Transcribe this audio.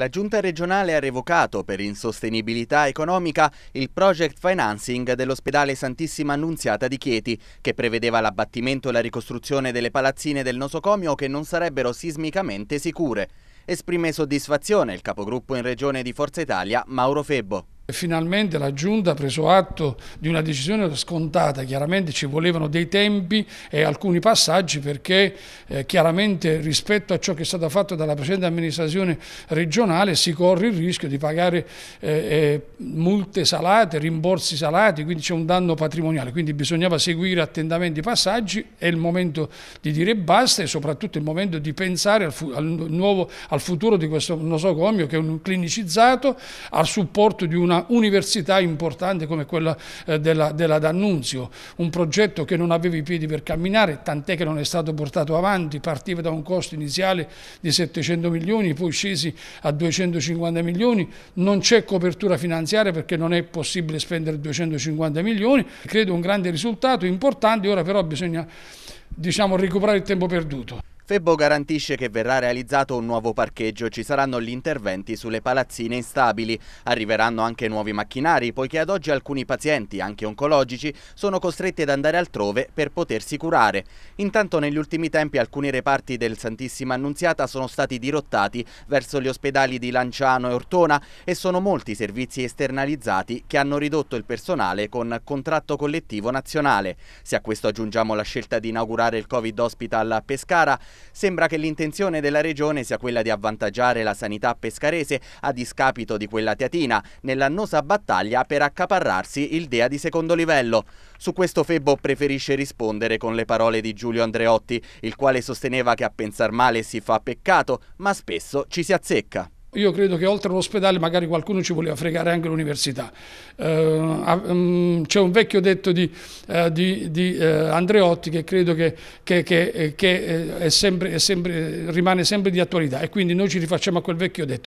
La giunta regionale ha revocato per insostenibilità economica il project financing dell'ospedale Santissima Annunziata di Chieti, che prevedeva l'abbattimento e la ricostruzione delle palazzine del nosocomio che non sarebbero sismicamente sicure. Esprime soddisfazione il capogruppo in regione di Forza Italia, Mauro Febbo. Finalmente la Giunta ha preso atto di una decisione scontata, chiaramente ci volevano dei tempi e alcuni passaggi perché eh, chiaramente rispetto a ciò che è stato fatto dalla precedente amministrazione regionale si corre il rischio di pagare eh, eh multe salate, rimborsi salati, quindi c'è un danno patrimoniale, quindi bisognava seguire attentamente i passaggi, è il momento di dire basta e soprattutto è il momento di pensare al, fu al nuovo, al futuro di questo nosocomio che è un clinicizzato, al supporto di una università importante come quella eh, della, della D'Annunzio, un progetto che non aveva i piedi per camminare, tant'è che non è stato portato avanti, partiva da un costo iniziale di 700 milioni, poi scesi a 250 milioni, non c'è copertura finanziaria perché non è possibile spendere 250 milioni, credo un grande risultato importante, ora però bisogna diciamo, recuperare il tempo perduto. Febbo garantisce che verrà realizzato un nuovo parcheggio e ci saranno gli interventi sulle palazzine instabili. Arriveranno anche nuovi macchinari, poiché ad oggi alcuni pazienti, anche oncologici, sono costretti ad andare altrove per potersi curare. Intanto negli ultimi tempi alcuni reparti del Santissima Annunziata sono stati dirottati verso gli ospedali di Lanciano e Ortona e sono molti i servizi esternalizzati che hanno ridotto il personale con contratto collettivo nazionale. Se a questo aggiungiamo la scelta di inaugurare il Covid Hospital a Pescara, Sembra che l'intenzione della regione sia quella di avvantaggiare la sanità pescarese a discapito di quella teatina, nell'annosa battaglia per accaparrarsi il DEA di secondo livello. Su questo Febbo preferisce rispondere con le parole di Giulio Andreotti, il quale sosteneva che a pensar male si fa peccato, ma spesso ci si azzecca. Io credo che oltre all'ospedale magari qualcuno ci voleva fregare anche l'università. Eh, mm, c'è un vecchio detto di, eh, di, di eh, Andreotti che credo che, che, che, eh, che è sempre, è sempre, rimane sempre di attualità e quindi noi ci rifacciamo a quel vecchio detto.